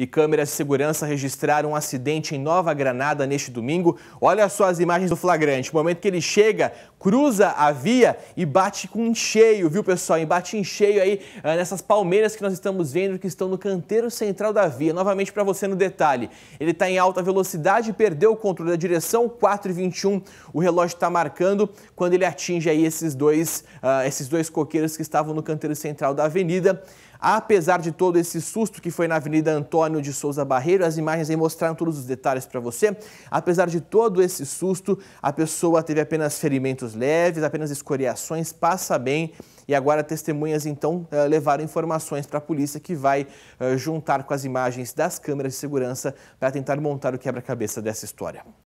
e câmeras de segurança registraram um acidente em Nova Granada neste domingo. Olha só as imagens do flagrante. O momento que ele chega, cruza a via e bate com cheio, viu, pessoal? E bate em cheio aí ah, nessas palmeiras que nós estamos vendo que estão no canteiro central da via. Novamente para você no detalhe. Ele está em alta velocidade, perdeu o controle da direção, 4,21 o relógio está marcando quando ele atinge aí esses dois, uh, esses dois coqueiros que estavam no canteiro central da avenida. Apesar de todo esse susto que foi na Avenida Antônio Antônio de Souza Barreiro. As imagens aí mostraram todos os detalhes para você. Apesar de todo esse susto, a pessoa teve apenas ferimentos leves, apenas escoriações, passa bem. E agora testemunhas então eh, levaram informações para a polícia que vai eh, juntar com as imagens das câmeras de segurança para tentar montar o quebra-cabeça dessa história.